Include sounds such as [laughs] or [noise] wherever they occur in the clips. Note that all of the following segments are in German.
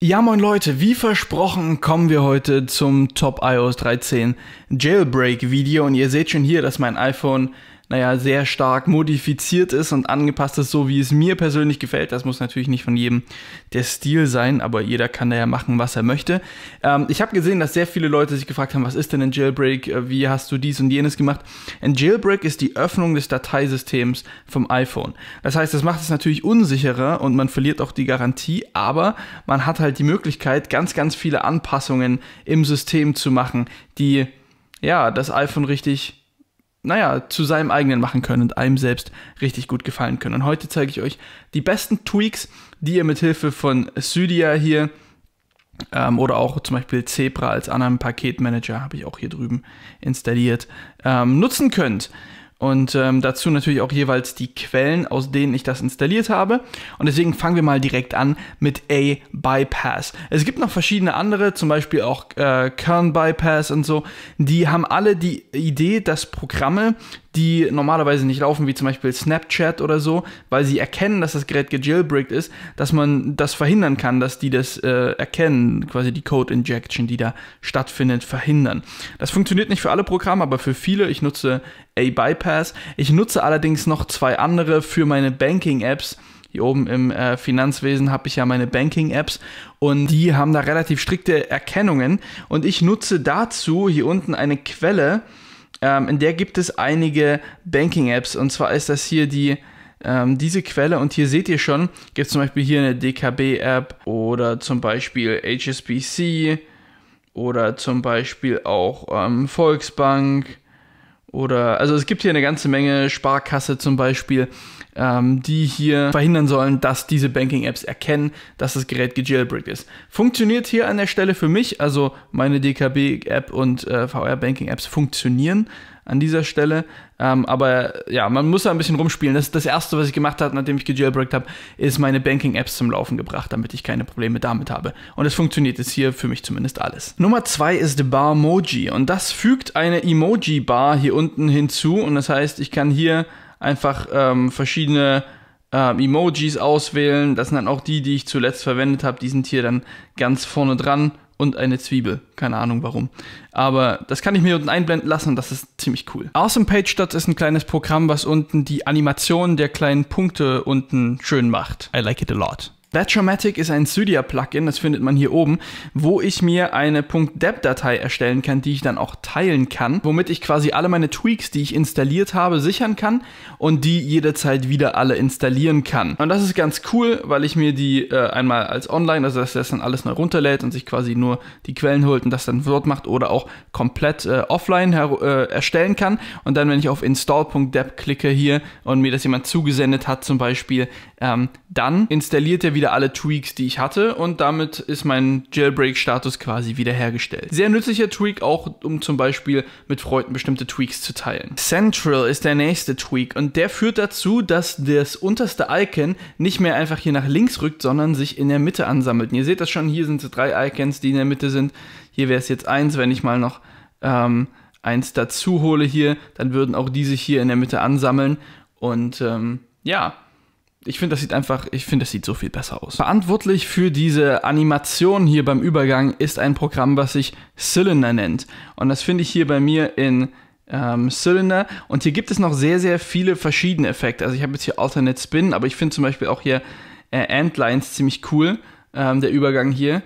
Ja moin Leute, wie versprochen kommen wir heute zum Top iOS 13 Jailbreak Video und ihr seht schon hier, dass mein iPhone naja, sehr stark modifiziert ist und angepasst ist, so wie es mir persönlich gefällt. Das muss natürlich nicht von jedem der Stil sein, aber jeder kann da ja machen, was er möchte. Ähm, ich habe gesehen, dass sehr viele Leute sich gefragt haben, was ist denn ein Jailbreak? Äh, wie hast du dies und jenes gemacht? Ein Jailbreak ist die Öffnung des Dateisystems vom iPhone. Das heißt, das macht es natürlich unsicherer und man verliert auch die Garantie, aber man hat halt die Möglichkeit, ganz, ganz viele Anpassungen im System zu machen, die ja, das iPhone richtig naja, zu seinem eigenen machen können und einem selbst richtig gut gefallen können. Und heute zeige ich euch die besten Tweaks, die ihr mit Hilfe von Sydia hier ähm, oder auch zum Beispiel Zebra als anderen Paketmanager habe ich auch hier drüben installiert, ähm, nutzen könnt und ähm, dazu natürlich auch jeweils die Quellen, aus denen ich das installiert habe. Und deswegen fangen wir mal direkt an mit A-Bypass. Es gibt noch verschiedene andere, zum Beispiel auch äh, Kern-Bypass und so. Die haben alle die Idee, dass Programme, die normalerweise nicht laufen, wie zum Beispiel Snapchat oder so, weil sie erkennen, dass das Gerät gejailbreakt ist, dass man das verhindern kann, dass die das äh, erkennen, quasi die Code Injection, die da stattfindet, verhindern. Das funktioniert nicht für alle Programme, aber für viele. Ich nutze A-Bypass. Ich nutze allerdings noch zwei andere für meine Banking-Apps. Hier oben im äh, Finanzwesen habe ich ja meine Banking-Apps und die haben da relativ strikte Erkennungen. Und ich nutze dazu hier unten eine Quelle, ähm, in der gibt es einige Banking-Apps. Und zwar ist das hier die, ähm, diese Quelle. Und hier seht ihr schon, gibt es zum Beispiel hier eine DKB-App oder zum Beispiel HSBC oder zum Beispiel auch ähm, Volksbank. Oder, also es gibt hier eine ganze Menge Sparkasse zum Beispiel ähm, die hier verhindern sollen, dass diese Banking-Apps erkennen, dass das Gerät gejailbreakt ist. Funktioniert hier an der Stelle für mich, also meine DKB-App und äh, VR-Banking-Apps funktionieren an dieser Stelle. Ähm, aber ja, man muss da ein bisschen rumspielen. Das, das erste, was ich gemacht habe, nachdem ich gejailbreakt habe, ist meine Banking-Apps zum Laufen gebracht, damit ich keine Probleme damit habe. Und es funktioniert jetzt hier für mich zumindest alles. Nummer zwei ist die Barmoji. Und das fügt eine Emoji-Bar hier unten hinzu. Und das heißt, ich kann hier einfach ähm, verschiedene ähm, Emojis auswählen. Das sind dann auch die, die ich zuletzt verwendet habe. Die sind hier dann ganz vorne dran und eine Zwiebel. Keine Ahnung warum. Aber das kann ich mir unten einblenden lassen und das ist ziemlich cool. Awesome Page Dots ist ein kleines Programm, was unten die Animation der kleinen Punkte unten schön macht. I like it a lot. Batchomatic ist ein Cydia-Plugin, das findet man hier oben, wo ich mir eine .deb-Datei erstellen kann, die ich dann auch teilen kann, womit ich quasi alle meine Tweaks, die ich installiert habe, sichern kann und die jederzeit wieder alle installieren kann. Und das ist ganz cool, weil ich mir die äh, einmal als online, also dass das dann alles neu runterlädt und sich quasi nur die Quellen holt und das dann dort macht oder auch komplett äh, offline äh, erstellen kann. Und dann, wenn ich auf install.deb klicke hier und mir das jemand zugesendet hat zum Beispiel, ähm, dann installiert er wieder wieder alle Tweaks, die ich hatte und damit ist mein Jailbreak-Status quasi wiederhergestellt. Sehr nützlicher Tweak auch, um zum Beispiel mit Freunden bestimmte Tweaks zu teilen. Central ist der nächste Tweak und der führt dazu, dass das unterste Icon nicht mehr einfach hier nach links rückt, sondern sich in der Mitte ansammelt. Und ihr seht das schon, hier sind drei Icons, die in der Mitte sind. Hier wäre es jetzt eins, wenn ich mal noch ähm, eins dazu hole hier, dann würden auch diese hier in der Mitte ansammeln und ähm, ja, ich finde, das sieht einfach, ich finde, das sieht so viel besser aus. Verantwortlich für diese Animation hier beim Übergang ist ein Programm, was sich Cylinder nennt. Und das finde ich hier bei mir in ähm, Cylinder. Und hier gibt es noch sehr, sehr viele verschiedene Effekte. Also ich habe jetzt hier Alternate Spin, aber ich finde zum Beispiel auch hier äh, Endlines ziemlich cool, ähm, der Übergang hier.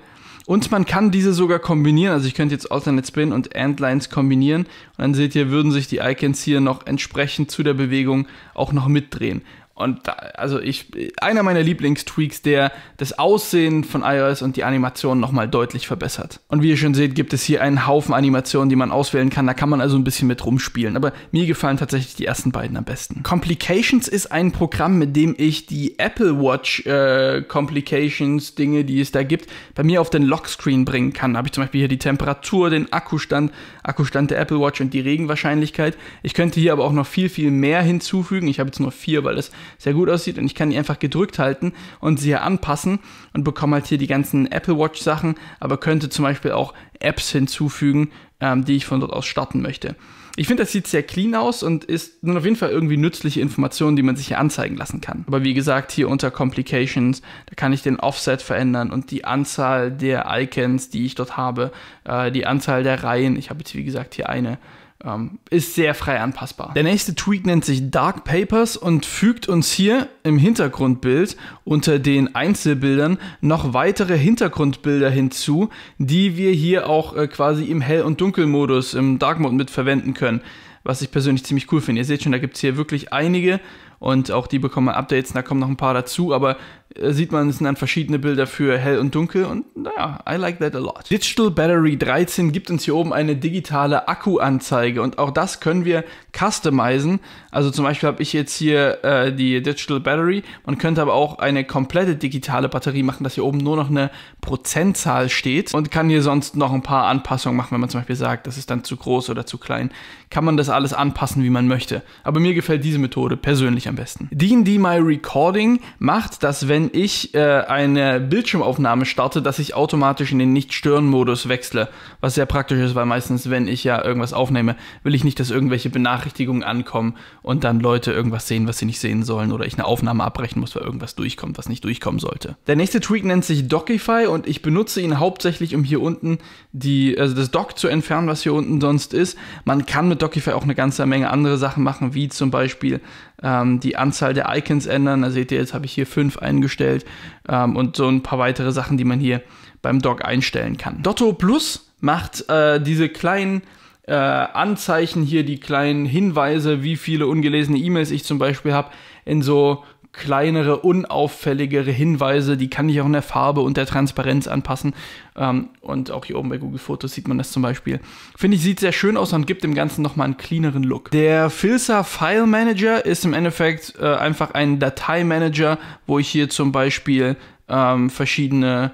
Und man kann diese sogar kombinieren. Also ich könnte jetzt Alternate Spin und Antlines kombinieren. Und dann seht ihr, würden sich die Icons hier noch entsprechend zu der Bewegung auch noch mitdrehen. Und da, also ich, einer meiner Lieblingstweaks, der das Aussehen von iOS und die Animation nochmal deutlich verbessert. Und wie ihr schon seht, gibt es hier einen Haufen Animationen, die man auswählen kann. Da kann man also ein bisschen mit rumspielen. Aber mir gefallen tatsächlich die ersten beiden am besten. Complications ist ein Programm, mit dem ich die Apple Watch äh, Complications, Dinge, die es da gibt, bei mir auf den Lockscreen bringen kann. Da habe ich zum Beispiel hier die Temperatur, den Akkustand, Akkustand der Apple Watch und die Regenwahrscheinlichkeit. Ich könnte hier aber auch noch viel, viel mehr hinzufügen. Ich habe jetzt nur vier, weil das sehr gut aussieht und ich kann die einfach gedrückt halten und sie hier anpassen und bekomme halt hier die ganzen Apple Watch Sachen, aber könnte zum Beispiel auch Apps hinzufügen, ähm, die ich von dort aus starten möchte. Ich finde, das sieht sehr clean aus und ist nun auf jeden Fall irgendwie nützliche Informationen, die man sich hier anzeigen lassen kann. Aber wie gesagt, hier unter Complications, da kann ich den Offset verändern und die Anzahl der Icons, die ich dort habe, äh, die Anzahl der Reihen. Ich habe jetzt, wie gesagt, hier eine ähm, ist sehr frei anpassbar. Der nächste Tweak nennt sich Dark Papers und fügt uns hier im Hintergrundbild unter den Einzelbildern noch weitere Hintergrundbilder hinzu, die wir hier auch äh, quasi im Hell- und Dunkelmodus, im Dark Mode mit verwenden können. Was ich persönlich ziemlich cool finde. Ihr seht schon, da gibt es hier wirklich einige und auch die bekommen Updates, da kommen noch ein paar dazu, aber äh, sieht man, es sind dann verschiedene Bilder für hell und dunkel und naja, I like that a lot. Digital Battery 13 gibt uns hier oben eine digitale Akkuanzeige und auch das können wir customizen. Also zum Beispiel habe ich jetzt hier äh, die Digital Battery. Man könnte aber auch eine komplette digitale Batterie machen, dass hier oben nur noch eine Prozentzahl steht und kann hier sonst noch ein paar Anpassungen machen, wenn man zum Beispiel sagt, das ist dann zu groß oder zu klein. Kann man das alles anpassen, wie man möchte. Aber mir gefällt diese Methode persönlich am besten. D&D My Recording macht, dass wenn wenn ich äh, eine Bildschirmaufnahme starte, dass ich automatisch in den Nicht-Stören-Modus wechsle. Was sehr praktisch ist, weil meistens, wenn ich ja irgendwas aufnehme, will ich nicht, dass irgendwelche Benachrichtigungen ankommen und dann Leute irgendwas sehen, was sie nicht sehen sollen oder ich eine Aufnahme abbrechen muss, weil irgendwas durchkommt, was nicht durchkommen sollte. Der nächste Tweak nennt sich Dockify und ich benutze ihn hauptsächlich, um hier unten die, also das Dock zu entfernen, was hier unten sonst ist. Man kann mit Dockify auch eine ganze Menge andere Sachen machen, wie zum Beispiel ähm, die Anzahl der Icons ändern. Da also seht ihr, jetzt habe ich hier fünf eingestellt ähm, und so ein paar weitere Sachen, die man hier beim Dock einstellen kann. Dotto Plus macht äh, diese kleinen äh, Anzeichen hier, die kleinen Hinweise, wie viele ungelesene E-Mails ich zum Beispiel habe, in so kleinere, unauffälligere Hinweise, die kann ich auch in der Farbe und der Transparenz anpassen. Ähm, und auch hier oben bei Google Fotos sieht man das zum Beispiel. Finde ich, sieht sehr schön aus und gibt dem Ganzen nochmal einen cleaneren Look. Der Filzer File Manager ist im Endeffekt äh, einfach ein Dateimanager, wo ich hier zum Beispiel ähm, verschiedene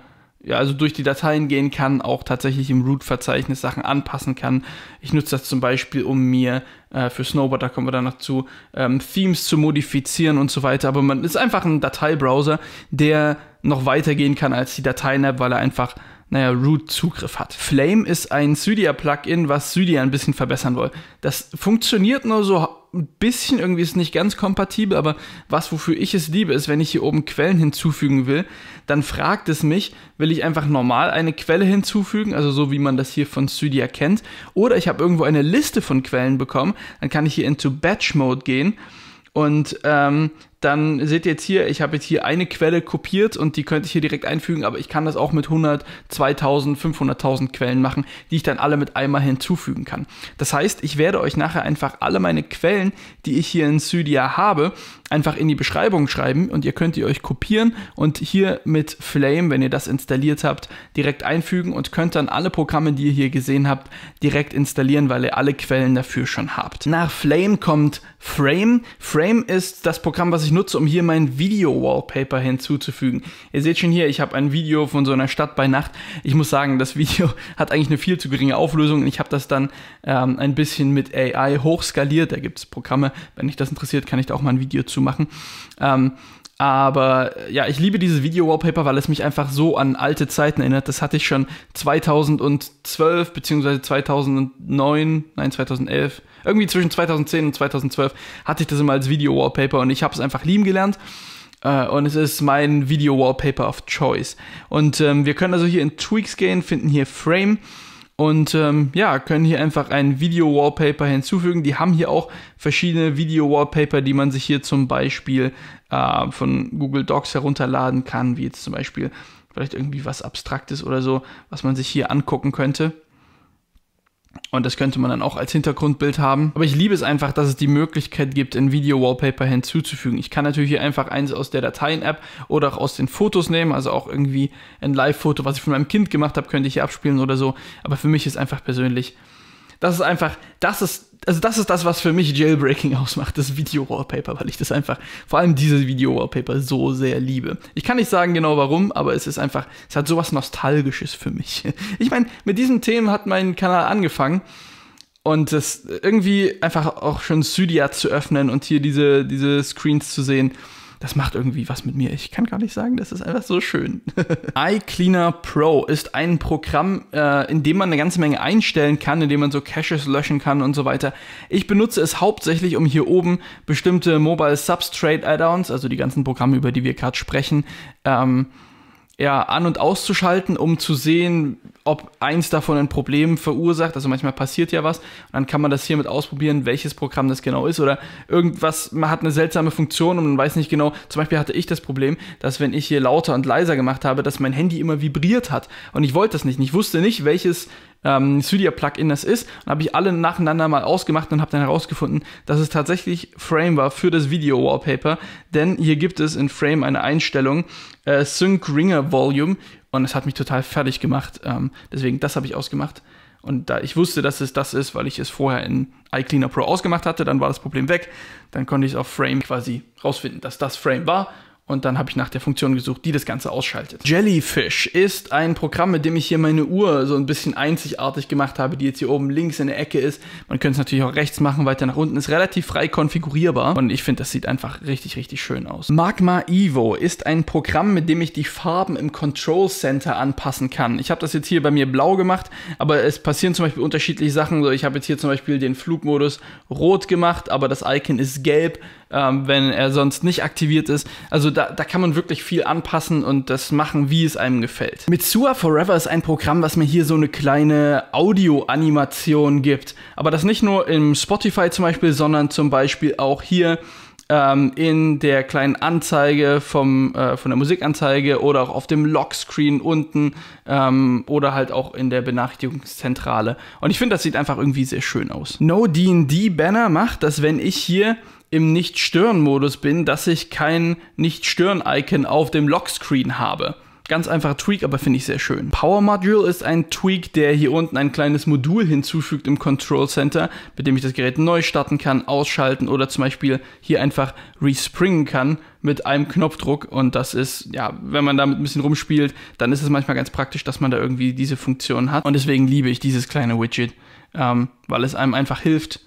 ja, also durch die Dateien gehen kann, auch tatsächlich im Root-Verzeichnis Sachen anpassen kann. Ich nutze das zum Beispiel, um mir äh, für Snowboard, da kommen wir dann noch zu, ähm, Themes zu modifizieren und so weiter. Aber man ist einfach ein Dateibrowser, der noch weitergehen kann als die Dateien-App, weil er einfach naja, Root-Zugriff hat. Flame ist ein Cydia-Plugin, was Cydia ein bisschen verbessern will. Das funktioniert nur so ein bisschen, irgendwie ist nicht ganz kompatibel, aber was, wofür ich es liebe, ist, wenn ich hier oben Quellen hinzufügen will, dann fragt es mich, will ich einfach normal eine Quelle hinzufügen, also so wie man das hier von Cydia kennt, oder ich habe irgendwo eine Liste von Quellen bekommen, dann kann ich hier into Batch Mode gehen und ähm, dann seht ihr jetzt hier, ich habe jetzt hier eine Quelle kopiert und die könnte ich hier direkt einfügen, aber ich kann das auch mit 100, 2000, 500.000 Quellen machen, die ich dann alle mit einmal hinzufügen kann. Das heißt, ich werde euch nachher einfach alle meine Quellen, die ich hier in Cydia habe, einfach in die Beschreibung schreiben und ihr könnt die euch kopieren und hier mit Flame, wenn ihr das installiert habt, direkt einfügen und könnt dann alle Programme, die ihr hier gesehen habt, direkt installieren, weil ihr alle Quellen dafür schon habt. Nach Flame kommt Frame. Frame ist das Programm, was ich ich nutze, um hier mein Video-Wallpaper hinzuzufügen. Ihr seht schon hier, ich habe ein Video von so einer Stadt bei Nacht. Ich muss sagen, das Video [laughs] hat eigentlich eine viel zu geringe Auflösung. und Ich habe das dann ähm, ein bisschen mit AI hochskaliert. Da gibt es Programme. Wenn dich das interessiert, kann ich da auch mal ein Video zu machen. Ähm, aber äh, ja, ich liebe dieses Video-Wallpaper, weil es mich einfach so an alte Zeiten erinnert. Das hatte ich schon 2012 beziehungsweise 2009, nein 2011, irgendwie zwischen 2010 und 2012 hatte ich das immer als Video-Wallpaper und ich habe es einfach lieben gelernt. Uh, und es ist mein Video-Wallpaper of Choice. Und ähm, wir können also hier in Tweaks gehen, finden hier Frame und ähm, ja, können hier einfach ein Video-Wallpaper hinzufügen. Die haben hier auch verschiedene Video-Wallpaper, die man sich hier zum Beispiel äh, von Google Docs herunterladen kann, wie jetzt zum Beispiel vielleicht irgendwie was Abstraktes oder so, was man sich hier angucken könnte. Und das könnte man dann auch als Hintergrundbild haben. Aber ich liebe es einfach, dass es die Möglichkeit gibt, ein Video-Wallpaper hinzuzufügen. Ich kann natürlich hier einfach eins aus der Dateien-App oder auch aus den Fotos nehmen. Also auch irgendwie ein Live-Foto, was ich von meinem Kind gemacht habe, könnte ich hier abspielen oder so. Aber für mich ist einfach persönlich, das ist einfach, das ist also das ist das, was für mich Jailbreaking [laughs] ausmacht, das Video-Wallpaper, weil ich das einfach, vor allem dieses Video-Wallpaper so sehr liebe. Ich kann nicht sagen genau warum, aber es ist einfach, es hat sowas Nostalgisches für mich. [laughs] Ich meine, mit diesen Themen hat mein Kanal angefangen und das irgendwie einfach auch schon Cydia zu öffnen und hier diese, diese Screens zu sehen. Das macht irgendwie was mit mir. Ich kann gar nicht sagen, das ist einfach so schön. [laughs] iCleaner Pro ist ein Programm, äh, in dem man eine ganze Menge einstellen kann, in dem man so Caches löschen kann und so weiter. Ich benutze es hauptsächlich, um hier oben bestimmte Mobile Substrate Add-ons, also die ganzen Programme, über die wir gerade sprechen, ähm, ja, an- und auszuschalten, um zu sehen, ob eins davon ein Problem verursacht. Also manchmal passiert ja was. Und dann kann man das hiermit ausprobieren, welches Programm das genau ist. Oder irgendwas, man hat eine seltsame Funktion und man weiß nicht genau. Zum Beispiel hatte ich das Problem, dass wenn ich hier lauter und leiser gemacht habe, dass mein Handy immer vibriert hat. Und ich wollte das nicht. Ich wusste nicht, welches ähm, Cydia-Plugin das ist. Und habe ich alle nacheinander mal ausgemacht und habe dann herausgefunden, dass es tatsächlich Frame war für das Video-Wallpaper. Denn hier gibt es in Frame eine Einstellung äh, Sync Ringer Volume. Und es hat mich total fertig gemacht. Ähm, deswegen, das habe ich ausgemacht. Und da ich wusste, dass es das ist, weil ich es vorher in iCleaner Pro ausgemacht hatte, dann war das Problem weg. Dann konnte ich es auf Frame quasi rausfinden, dass das Frame war und dann habe ich nach der Funktion gesucht, die das Ganze ausschaltet. Jellyfish ist ein Programm, mit dem ich hier meine Uhr so ein bisschen einzigartig gemacht habe, die jetzt hier oben links in der Ecke ist. Man könnte es natürlich auch rechts machen, weiter nach unten. Ist relativ frei konfigurierbar und ich finde, das sieht einfach richtig, richtig schön aus. Magma Evo ist ein Programm, mit dem ich die Farben im Control Center anpassen kann. Ich habe das jetzt hier bei mir blau gemacht, aber es passieren zum Beispiel unterschiedliche Sachen. ich habe jetzt hier zum Beispiel den Flugmodus rot gemacht, aber das Icon ist gelb, ähm, wenn er sonst nicht aktiviert ist. Also da, da kann man wirklich viel anpassen und das machen, wie es einem gefällt. Mitsua Forever ist ein Programm, was mir hier so eine kleine Audio-Animation gibt. Aber das nicht nur im Spotify zum Beispiel, sondern zum Beispiel auch hier ähm, in der kleinen Anzeige vom, äh, von der Musikanzeige oder auch auf dem Lockscreen unten ähm, oder halt auch in der Benachrichtigungszentrale. Und ich finde, das sieht einfach irgendwie sehr schön aus. No D&D Banner macht, dass wenn ich hier im Nicht-Stören-Modus bin, dass ich kein Nicht-Stören-Icon auf dem Lockscreen habe. Ganz einfacher Tweak, aber finde ich sehr schön. Power Module ist ein Tweak, der hier unten ein kleines Modul hinzufügt im Control Center, mit dem ich das Gerät neu starten kann, ausschalten oder zum Beispiel hier einfach respringen kann mit einem Knopfdruck. Und das ist, ja, wenn man damit ein bisschen rumspielt, dann ist es manchmal ganz praktisch, dass man da irgendwie diese Funktion hat. Und deswegen liebe ich dieses kleine Widget, ähm, weil es einem einfach hilft,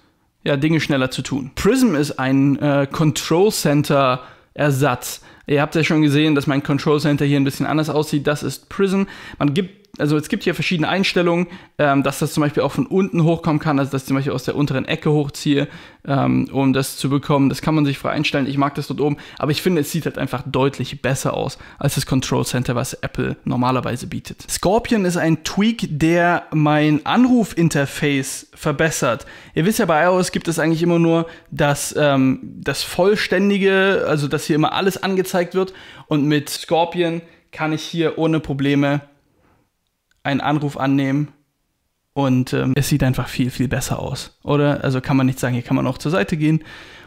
ja, Dinge schneller zu tun. Prism ist ein äh, Control Center Ersatz. Ihr habt ja schon gesehen, dass mein Control Center hier ein bisschen anders aussieht. Das ist Prism. Man gibt also es gibt hier verschiedene Einstellungen, ähm, dass das zum Beispiel auch von unten hochkommen kann, also dass ich zum Beispiel aus der unteren Ecke hochziehe, ähm, um das zu bekommen. Das kann man sich frei einstellen. Ich mag das dort oben, aber ich finde, es sieht halt einfach deutlich besser aus als das Control Center, was Apple normalerweise bietet. Scorpion ist ein Tweak, der mein Anrufinterface verbessert. Ihr wisst ja, bei iOS gibt es eigentlich immer nur das, ähm, das vollständige, also dass hier immer alles angezeigt wird und mit Scorpion kann ich hier ohne Probleme einen Anruf annehmen und ähm, es sieht einfach viel, viel besser aus. Oder? Also kann man nicht sagen, hier kann man auch zur Seite gehen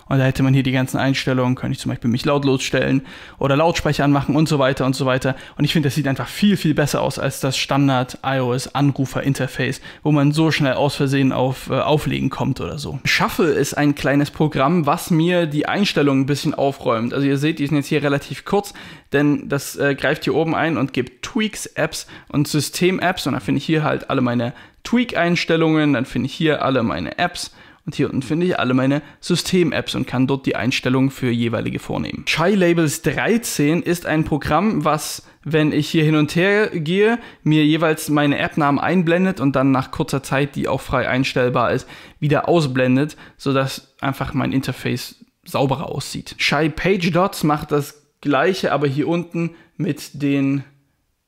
und da hätte man hier die ganzen Einstellungen, könnte ich zum Beispiel mich lautlos stellen oder Lautsprecher anmachen und so weiter und so weiter. Und ich finde, das sieht einfach viel, viel besser aus als das Standard iOS Anrufer Interface, wo man so schnell aus Versehen auf äh, Auflegen kommt oder so. Shuffle ist ein kleines Programm, was mir die Einstellungen ein bisschen aufräumt. Also ihr seht, die sind jetzt hier relativ kurz, denn das äh, greift hier oben ein und gibt Tweaks, Apps und System-Apps. Und da finde ich hier halt alle meine Tweak-Einstellungen, dann finde ich hier alle meine Apps und hier unten finde ich alle meine System-Apps und kann dort die Einstellungen für jeweilige vornehmen. Shy Labels 13 ist ein Programm, was wenn ich hier hin und her gehe, mir jeweils meine App-Namen einblendet und dann nach kurzer Zeit, die auch frei einstellbar ist, wieder ausblendet, sodass einfach mein Interface sauberer aussieht. Shy Page Dots macht das gleiche, aber hier unten mit den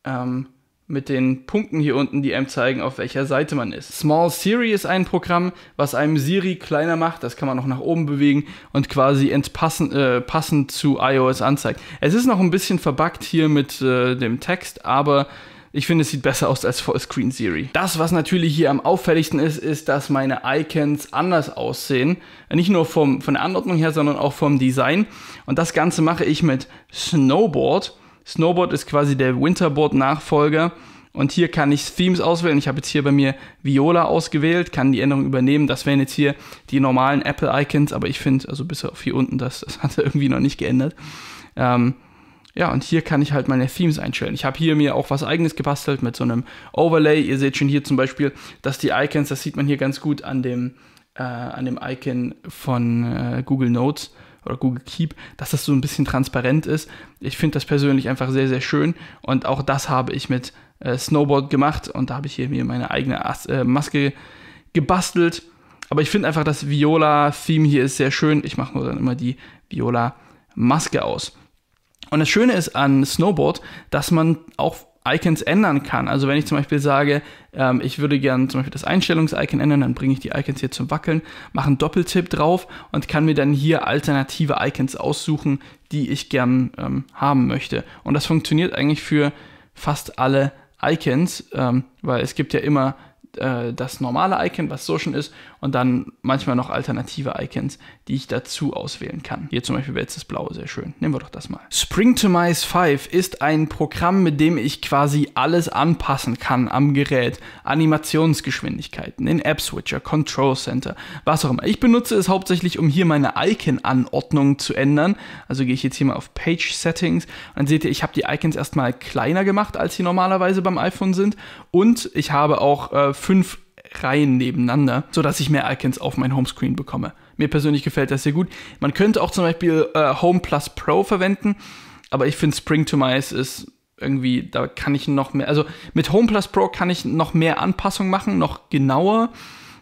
ähm, mit den Punkten hier unten, die einem zeigen, auf welcher Seite man ist. Small Siri ist ein Programm, was einem Siri kleiner macht, das kann man auch nach oben bewegen und quasi entpassend, äh, passend zu iOS anzeigt. Es ist noch ein bisschen verbuggt hier mit äh, dem Text, aber ich finde, es sieht besser aus als Fullscreen Siri. Das, was natürlich hier am auffälligsten ist, ist, dass meine Icons anders aussehen. Nicht nur vom, von der Anordnung her, sondern auch vom Design. Und das Ganze mache ich mit Snowboard. Snowboard ist quasi der Winterboard-Nachfolger. Und hier kann ich Themes auswählen. Ich habe jetzt hier bei mir Viola ausgewählt, kann die Änderung übernehmen. Das wären jetzt hier die normalen Apple-Icons, aber ich finde, also bis auf hier unten, das, das hat er [laughs] irgendwie noch nicht geändert. Ähm, ja, und hier kann ich halt meine Themes einstellen. Ich habe hier mir auch was eigenes gebastelt mit so einem Overlay. Ihr seht schon hier zum Beispiel, dass die Icons, das sieht man hier ganz gut an dem, äh, an dem Icon von äh, Google Notes oder Google Keep, dass das so ein bisschen transparent ist. Ich finde das persönlich einfach sehr, sehr schön und auch das habe ich mit äh, Snowboard gemacht und da habe ich hier mir meine eigene As äh, Maske gebastelt. Aber ich finde einfach das Viola-Theme hier ist sehr schön. Ich mache nur dann immer die Viola-Maske aus. Und das Schöne ist an Snowboard, dass man auch Icons ändern kann. Also wenn ich zum Beispiel sage, ähm, ich würde gerne zum Beispiel das Einstellungs-Icon ändern, dann bringe ich die Icons hier zum Wackeln, mache einen Doppeltipp drauf und kann mir dann hier alternative Icons aussuchen, die ich gern ähm, haben möchte. Und das funktioniert eigentlich für fast alle Icons, ähm, weil es gibt ja immer äh, das normale Icon, was so schon ist, und dann manchmal noch alternative Icons, die ich dazu auswählen kann. Hier zum Beispiel wäre jetzt das Blaue sehr schön. Nehmen wir doch das mal. Spring to Springtomize 5 ist ein Programm, mit dem ich quasi alles anpassen kann am Gerät. Animationsgeschwindigkeiten, den App-Switcher, Control Center, was auch immer. Ich benutze es hauptsächlich, um hier meine Icon-Anordnung zu ändern. Also gehe ich jetzt hier mal auf Page Settings und dann seht ihr, ich habe die Icons erstmal kleiner gemacht, als sie normalerweise beim iPhone sind. Und ich habe auch äh, fünf Reihen nebeneinander, sodass ich mehr Icons auf mein Homescreen bekomme. Mir persönlich gefällt das sehr gut. Man könnte auch zum Beispiel äh, Home Plus Pro verwenden, aber ich finde Spring to Mice ist irgendwie, da kann ich noch mehr, also mit Home Plus Pro kann ich noch mehr Anpassungen machen, noch genauer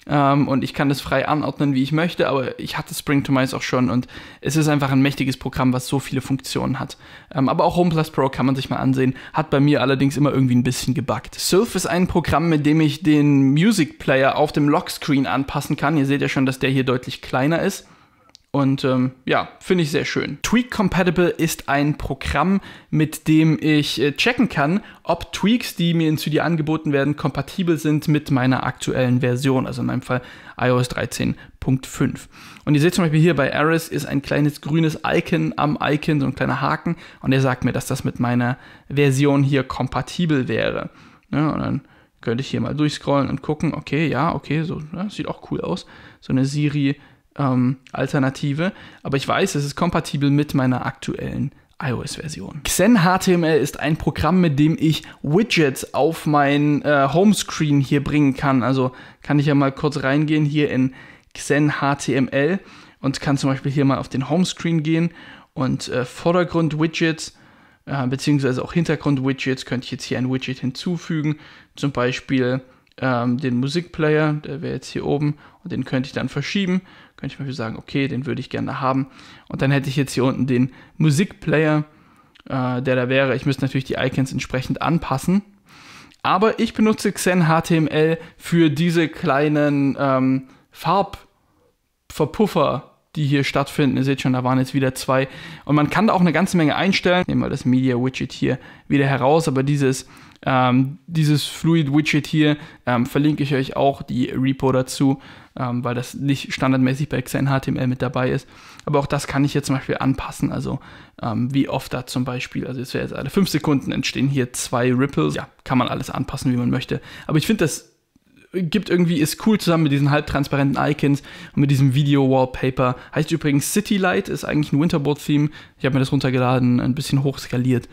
ähm, und ich kann das frei anordnen, wie ich möchte, aber ich hatte Spring to Mice auch schon und es ist einfach ein mächtiges Programm, was so viele Funktionen hat. Ähm, aber auch HomePlus Pro kann man sich mal ansehen, hat bei mir allerdings immer irgendwie ein bisschen gebackt. Surf ist ein Programm, mit dem ich den Music Player auf dem Lockscreen anpassen kann. Ihr seht ja schon, dass der hier deutlich kleiner ist. Und ähm, ja, finde ich sehr schön. Tweak Compatible ist ein Programm, mit dem ich äh, checken kann, ob Tweaks, die mir in CD angeboten werden, kompatibel sind mit meiner aktuellen Version, also in meinem Fall iOS 13.5. Und ihr seht zum Beispiel hier bei Aris ist ein kleines grünes Icon am Icon, so ein kleiner Haken, und der sagt mir, dass das mit meiner Version hier kompatibel wäre. Ja, und dann könnte ich hier mal durchscrollen und gucken, okay, ja, okay, so ja, ne, sieht auch cool aus. So eine Siri ähm, Alternative, aber ich weiß, es ist kompatibel mit meiner aktuellen iOS-Version. Xen HTML ist ein Programm, mit dem ich Widgets auf mein äh, Homescreen hier bringen kann. Also kann ich ja mal kurz reingehen hier in Xen HTML und kann zum Beispiel hier mal auf den Homescreen gehen und äh, Vordergrund-Widgets äh, beziehungsweise auch Hintergrund-Widgets könnte ich jetzt hier ein Widget hinzufügen. Zum Beispiel ähm, den Musikplayer, der wäre jetzt hier oben und den könnte ich dann verschieben könnte ich zum Beispiel sagen, okay, den würde ich gerne haben. Und dann hätte ich jetzt hier unten den Musikplayer, äh, der da wäre. Ich müsste natürlich die Icons entsprechend anpassen. Aber ich benutze Xen HTML für diese kleinen ähm, Farbverpuffer die hier stattfinden. Ihr seht schon, da waren jetzt wieder zwei. Und man kann da auch eine ganze Menge einstellen. Nehmen wir das Media Widget hier wieder heraus, aber dieses, ähm, dieses Fluid Widget hier ähm, verlinke ich euch auch die Repo dazu, ähm, weil das nicht standardmäßig bei XNHTML mit dabei ist. Aber auch das kann ich jetzt zum Beispiel anpassen. Also ähm, wie oft da zum Beispiel, also es wäre jetzt alle fünf Sekunden entstehen hier zwei Ripples. Ja, kann man alles anpassen, wie man möchte. Aber ich finde das gibt irgendwie, ist cool zusammen mit diesen halbtransparenten Icons und mit diesem Video-Wallpaper. Heißt übrigens City Light, ist eigentlich ein Winterboard-Theme. Ich habe mir das runtergeladen, ein bisschen hochskaliert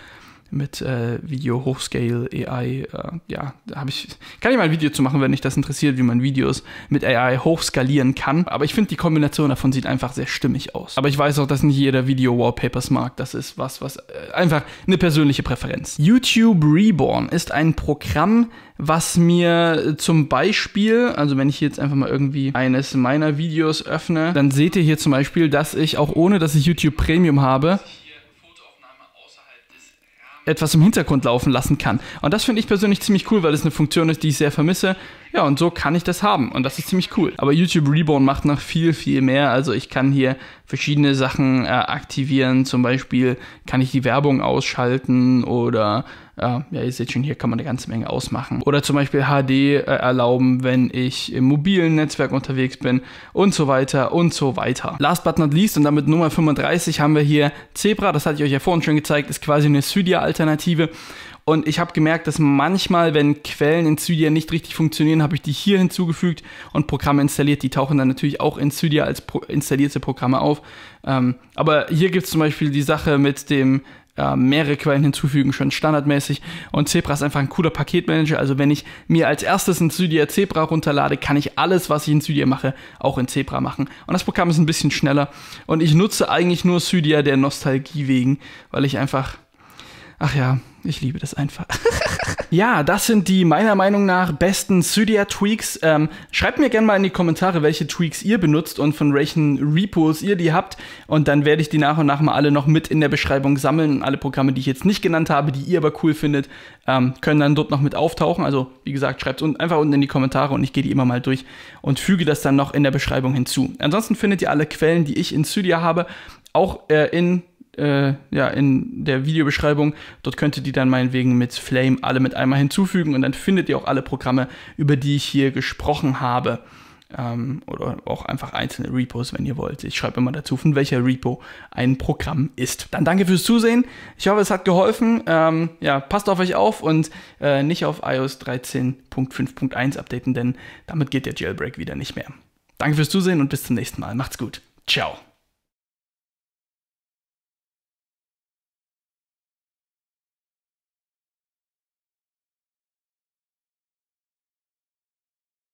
mit äh, Video Hochscale AI. Äh, ja, da habe ich kann ich mal ein Video zu machen, wenn dich das interessiert, wie man Videos mit AI hochskalieren kann. Aber ich finde die Kombination davon sieht einfach sehr stimmig aus. Aber ich weiß auch, dass nicht jeder Video Wallpapers mag. Das ist was, was äh, einfach eine persönliche Präferenz. YouTube Reborn ist ein Programm, was mir zum Beispiel, also wenn ich jetzt einfach mal irgendwie eines meiner Videos öffne, dann seht ihr hier zum Beispiel, dass ich auch ohne, dass ich YouTube Premium habe, etwas im Hintergrund laufen lassen kann. Und das finde ich persönlich ziemlich cool, weil es eine Funktion ist, die ich sehr vermisse. Ja, und so kann ich das haben und das ist ziemlich cool. Aber YouTube Reborn macht noch viel, viel mehr. Also ich kann hier verschiedene Sachen äh, aktivieren. Zum Beispiel kann ich die Werbung ausschalten oder äh, ja, ihr seht schon, hier kann man eine ganze Menge ausmachen. Oder zum Beispiel HD äh, erlauben, wenn ich im mobilen Netzwerk unterwegs bin und so weiter und so weiter. Last but not least und damit Nummer 35 haben wir hier Zebra, das hatte ich euch ja vorhin schon gezeigt, ist quasi eine Cydia-Alternative. Und ich habe gemerkt, dass manchmal, wenn Quellen in Cydia nicht richtig funktionieren, habe ich die hier hinzugefügt und Programme installiert. Die tauchen dann natürlich auch in Cydia als pro installierte Programme auf. Ähm, aber hier gibt es zum Beispiel die Sache mit dem äh, mehrere Quellen hinzufügen, schon standardmäßig. Und Zebra ist einfach ein cooler Paketmanager. Also wenn ich mir als erstes in Cydia Zebra runterlade, kann ich alles, was ich in Cydia mache, auch in Zebra machen. Und das Programm ist ein bisschen schneller. Und ich nutze eigentlich nur Cydia der Nostalgie wegen, weil ich einfach, ach ja, ich liebe das einfach. [laughs] ja, das sind die meiner Meinung nach besten Cydia-Tweaks. Ähm, schreibt mir gerne mal in die Kommentare, welche Tweaks ihr benutzt und von welchen Repos ihr die habt. Und dann werde ich die nach und nach mal alle noch mit in der Beschreibung sammeln. alle Programme, die ich jetzt nicht genannt habe, die ihr aber cool findet, ähm, können dann dort noch mit auftauchen. Also, wie gesagt, schreibt es einfach unten in die Kommentare und ich gehe die immer mal durch und füge das dann noch in der Beschreibung hinzu. Ansonsten findet ihr alle Quellen, die ich in Cydia habe, auch äh, in äh, ja, in der Videobeschreibung. Dort könnt ihr die dann meinetwegen mit Flame alle mit einmal hinzufügen und dann findet ihr auch alle Programme, über die ich hier gesprochen habe. Ähm, oder auch einfach einzelne Repos, wenn ihr wollt. Ich schreibe immer dazu, von welcher Repo ein Programm ist. Dann danke fürs Zusehen. Ich hoffe, es hat geholfen. Ähm, ja, passt auf euch auf und äh, nicht auf iOS 13.5.1 updaten, denn damit geht der Jailbreak wieder nicht mehr. Danke fürs Zusehen und bis zum nächsten Mal. Macht's gut. Ciao.